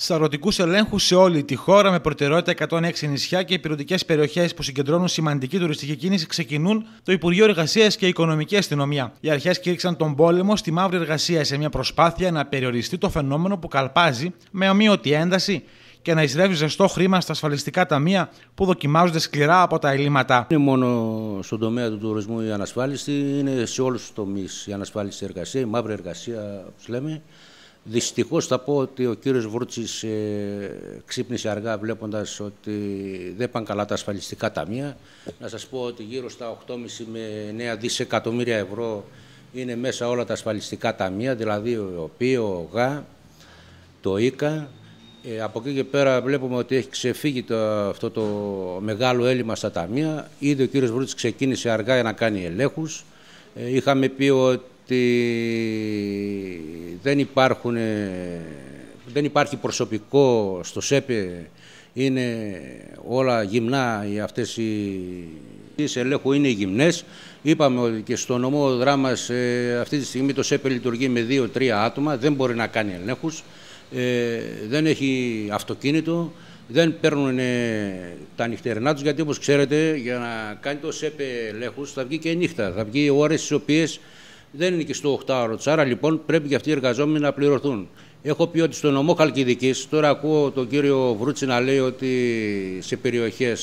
Σαρωτικούς ελέγχους σε όλη τη χώρα με προτεραιότητα 106 νησιά και υπηρετικέ περιοχές που συγκεντρώνουν σημαντική τουριστική κίνηση ξεκινούν το Υπουργείο Εργασίας και Οικονομική Αστυνομία. Οι αρχές κήρυξαν τον πόλεμο στη μαύρη εργασία σε μια προσπάθεια να περιοριστεί το φαινόμενο που καλπάζει με αμύωτη ένταση και να εισρεύει ζεστό χρήμα στα ασφαλιστικά ταμεία που δοκιμάζονται σκληρά από τα ελλείμματα. Είναι μόνο στον τομέα του τουρισμού η ανασφάλιση, είναι σε όλους τους τομείς η ανασφάλιση εργασία, η μαύρη εργασία, όπως λέμε. Δυστυχώς θα πω ότι ο κύριος Βούρτσης ε, ξύπνησε αργά βλέποντας ότι δεν πάνε καλά τα ασφαλιστικά ταμεία. Να σας πω ότι γύρω στα 8,5 με 9 δισεκατομμύρια ευρώ είναι μέσα όλα τα ασφαλιστικά ταμεία, δηλαδή ο ΠΙΟ, ο ΓΑ, το ΊΚΑ. Ε, από εκεί και πέρα βλέπουμε ότι έχει ξεφύγει το, αυτό το μεγάλο έλλειμμα στα ταμεία. Ήδη ο κύριος Βρούτσης ξεκίνησε αργά να κάνει ελέγχους. Ε, είχαμε πει ότι δεν, υπάρχουν, ε, δεν υπάρχει προσωπικό στο ΣΕΠΕ, είναι όλα γυμνά οι αυτές οι ελέγχου είναι γυμνές. Είπαμε ότι και στο νομό δράμας ε, αυτή τη στιγμή το ΣΕΠΕ λειτουργεί με δυο τρία άτομα, δεν μπορεί να κάνει ελέγχους, ε, δεν έχει αυτοκίνητο, δεν παίρνουν τα νυχτερινά τους γιατί όπως ξέρετε για να κάνει το ΣΕΠΕ ελέγχους θα βγει και νύχτα, θα βγει ώρες στις οποίες δεν είναι και στο 8ωρο Άρα λοιπόν πρέπει και αυτοί οι εργαζόμενοι να πληρωθούν. Έχω πει ότι στο νομό Χαλκιδικής, τώρα ακούω τον κύριο Βρούτσι να λέει ότι σε περιοχές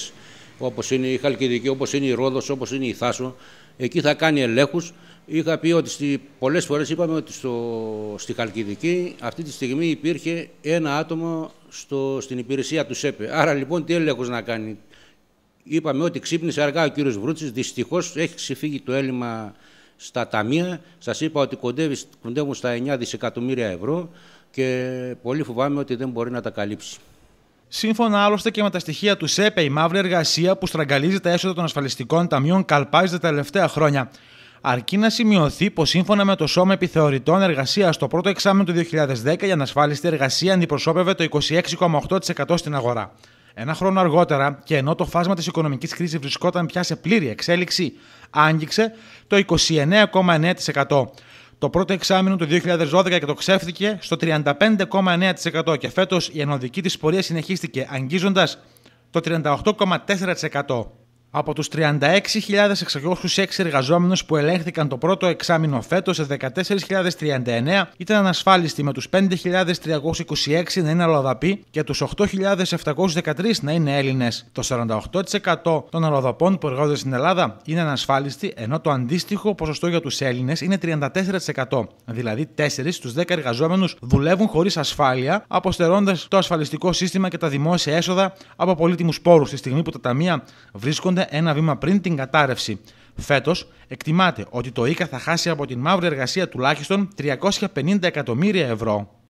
όπως είναι η Χαλκιδική, όπως είναι η Ρόδος, όπως είναι η Θάσο, εκεί θα κάνει ελέγχους. Είχα πει ότι πολλές φορές είπαμε ότι στο... στη Χαλκιδική αυτή τη στιγμή υπήρχε ένα άτομο στο... στην υπηρεσία του ΣΕΠΕ. Άρα λοιπόν τι έλεγχο να κάνει. Είπαμε ότι ξύπνησε αργά ο κύριος Βρούτσι. Δυστυχώς έχει ξεφύγει το έλλειμμα στα ταμεία. Σας είπα ότι κοντεύουν στα 9 δισεκατομμύρια ευρώ και πολύ φοβάμαι ότι δεν μπορεί να τα καλύψει. Σύμφωνα άλλωστε και με τα στοιχεία του ΣΕΠΕ, η μαύρη εργασία που στραγγαλίζει τα έσοδα των ασφαλιστικών ταμείων καλπάζεται τα τελευταία χρόνια. Αρκεί να σημειωθεί πως σύμφωνα με το Σώμα Επιθεωρητών Εργασίας, το πρώτο εξάμεινο του 2010 η ανασφάλιστη εργασία αντιπροσώπευε το 26,8% στην αγορά. Ένα χρόνο αργότερα, και ενώ το φάσμα της οικονομικής κρίσης βρισκόταν πια σε πλήρη εξέλιξη, άγγιξε το 29,9%. Το πρώτο εξάμεινο του 2012 εκτοξεύθηκε στο 35,9% και φέτος η ενοδική της πορεία συνεχίστηκε αγγίζοντας το 38,4%. Από τους 36.606 εργαζόμενους που ελέγχθηκαν το πρώτο εξάμεινο φέτος, 14.039 ήταν ανασφάλιστοι με τους 5.326 να είναι αλλοδαποί και τους 8.713 να είναι Έλληνες. Το 48% των αλλοδαπών που εργάζονται στην Ελλάδα είναι ανασφάλιστοι, ενώ το αντίστοιχο ποσοστό για τους Έλληνες είναι 34%. Δηλαδή 4 στους 10 εργαζόμενους δουλεύουν χωρίς ασφάλεια, αποστερώντας το ασφαλιστικό σύστημα και τα δημόσια έσοδα από πολύτιμους πόρους, τη στιγμή που τα ταμεία βρίσκονται ένα βήμα πριν την κατάρρευση. Φέτος, εκτιμάται ότι το ΙΚΑ θα χάσει από την μαύρη εργασία τουλάχιστον 350 εκατομμύρια ευρώ.